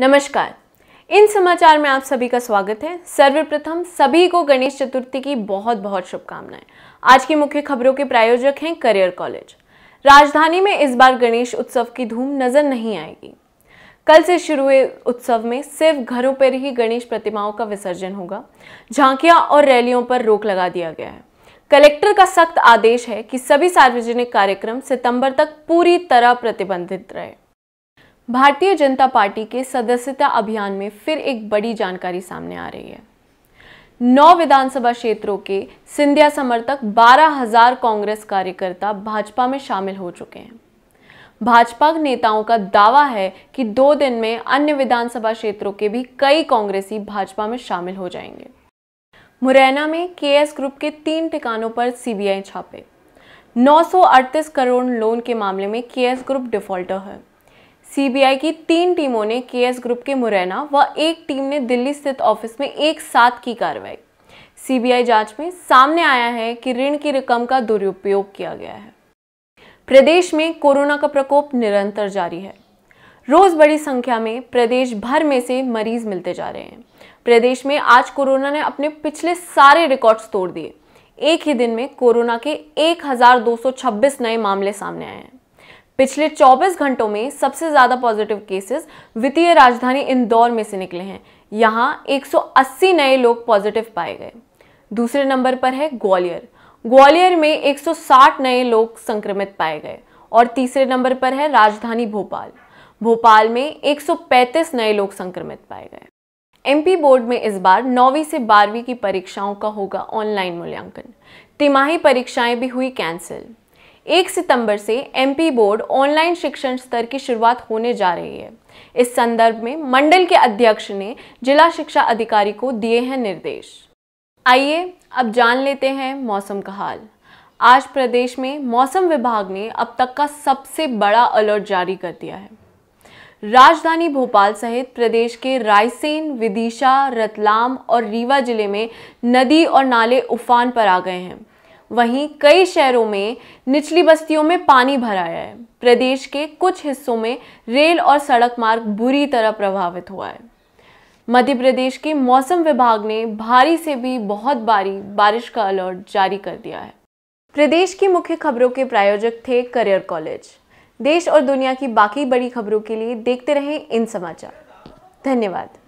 नमस्कार इन समाचार में आप सभी का स्वागत है सर्वप्रथम सभी को गणेश चतुर्थी की बहुत बहुत शुभकामनाएं आज की मुख्य खबरों के प्रायोजक हैं करियर कॉलेज राजधानी में इस बार गणेश उत्सव की धूम नजर नहीं आएगी कल से शुरू हुए उत्सव में सिर्फ घरों पर ही गणेश प्रतिमाओं का विसर्जन होगा झांकियां और रैलियों पर रोक लगा दिया गया है कलेक्टर का सख्त आदेश है कि सभी सार्वजनिक कार्यक्रम सितंबर तक पूरी तरह प्रतिबंधित रहे भारतीय जनता पार्टी के सदस्यता अभियान में फिर एक बड़ी जानकारी सामने आ रही है नौ विधानसभा क्षेत्रों के सिंधिया समर्थक 12,000 कांग्रेस कार्यकर्ता भाजपा में शामिल हो चुके हैं भाजपा नेताओं का दावा है कि दो दिन में अन्य विधानसभा क्षेत्रों के भी कई कांग्रेसी भाजपा में शामिल हो जाएंगे मुरैना में केएस ग्रुप के तीन ठिकानों पर सीबीआई छापे 938 करोड़ लोन के मामले में केएस ग्रुप डिफॉल्टर है सीबीआई की तीन टीमों ने केएस ग्रुप के मुरैना व एक टीम ने दिल्ली स्थित ऑफिस में एक साथ की कार्रवाई सीबीआई जांच में सामने आया है कि ऋण की रकम का दुरुपयोग किया गया है प्रदेश में कोरोना का प्रकोप निरंतर जारी है रोज बड़ी संख्या में प्रदेश भर में से मरीज मिलते जा रहे हैं प्रदेश में आज कोरोना ने अपने पिछले सारे रिकॉर्ड्स तोड़ दिए एक ही दिन में कोरोना के 1226 नए मामले सामने आए हैं पिछले 24 घंटों में सबसे ज़्यादा पॉजिटिव केसेस वित्तीय राजधानी इंदौर में से निकले हैं यहाँ 180 नए लोग पॉजिटिव पाए गए दूसरे नंबर पर है ग्वालियर ग्वालियर में 160 नए लोग संक्रमित पाए गए और तीसरे नंबर पर है राजधानी भोपाल भोपाल में 135 नए लोग संक्रमित पाए गए एमपी बोर्ड में इस बार नौवीं से बारहवीं की परीक्षाओं का होगा ऑनलाइन मूल्यांकन तिमाही परीक्षाएं भी हुई कैंसिल एक सितंबर से एमपी बोर्ड ऑनलाइन शिक्षण स्तर की शुरुआत होने जा रही है इस संदर्भ में मंडल के अध्यक्ष ने जिला शिक्षा अधिकारी को दिए हैं निर्देश आइए अब जान लेते हैं मौसम का हाल आज प्रदेश में मौसम विभाग ने अब तक का सबसे बड़ा अलर्ट जारी कर दिया है राजधानी भोपाल सहित प्रदेश के रायसेन विदिशा रतलाम और रीवा जिले में नदी और नाले उफान पर आ गए हैं वहीं कई शहरों में निचली बस्तियों में पानी भरा है प्रदेश के कुछ हिस्सों में रेल और सड़क मार्ग बुरी तरह प्रभावित हुआ है मध्य प्रदेश के मौसम विभाग ने भारी से भी बहुत भारी बारिश का अलर्ट जारी कर दिया है प्रदेश की मुख्य खबरों के प्रायोजक थे करियर कॉलेज देश और दुनिया की बाकी बड़ी खबरों के लिए देखते रहें इन समाचार धन्यवाद